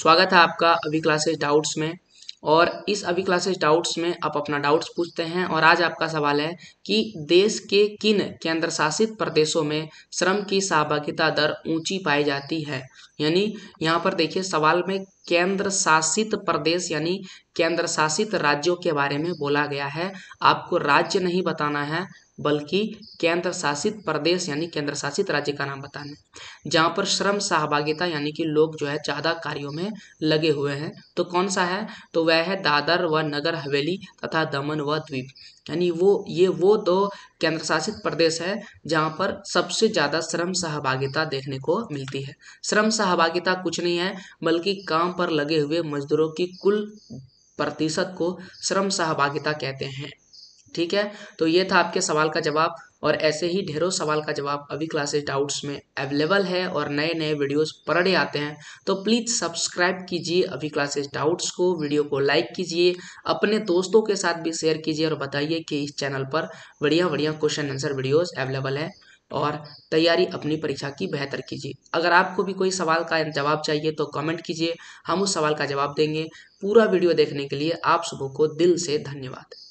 स्वागत है आपका अभी क्लासेज डाउट्स में और इस अभी क्लासेज डाउट्स में आप अपना डाउट्स पूछते हैं और आज आपका सवाल है कि देश के किन केंद्र शासित प्रदेशों में श्रम की सहभागिता दर ऊंची पाई जाती है यानी यहाँ पर देखिए सवाल में केंद्र शासित प्रदेश यानी केंद्र शासित राज्यों के बारे में बोला गया है आपको राज्य नहीं बताना है बल्कि केंद्र शासित प्रदेश यानी केंद्र शासित राज्य का नाम बताना है जहाँ पर श्रम सहभागिता यानी कि लोग जो है ज़्यादा कार्यों में लगे हुए हैं तो कौन सा है तो वह है दादर व नगर हवेली तथा दमन व द्वीप यानी वो ये वो दो केंद्र शासित प्रदेश है जहाँ पर सबसे ज़्यादा श्रम सहभागिता देखने को मिलती है श्रम सहभागिता कुछ नहीं है बल्कि काम पर लगे हुए मजदूरों की कुल प्रतिशत को श्रम सहभागिता कहते हैं ठीक है तो ये था आपके सवाल का जवाब और ऐसे ही ढेरों सवाल का जवाब अभी क्लासेज डाउट्स में अवेलेबल है और नए नए वीडियोस पर डे आते हैं तो प्लीज़ सब्सक्राइब कीजिए अभी क्लासेज डाउट्स को वीडियो को लाइक कीजिए अपने दोस्तों के साथ भी शेयर कीजिए और बताइए कि इस चैनल पर बढ़िया बढ़िया क्वेश्चन आंसर वीडियोज़ अवेलेबल है और तैयारी अपनी परीक्षा की बेहतर कीजिए अगर आपको भी कोई सवाल का जवाब चाहिए तो कमेंट कीजिए हम उस सवाल का जवाब देंगे पूरा वीडियो देखने के लिए आप सबों को दिल से धन्यवाद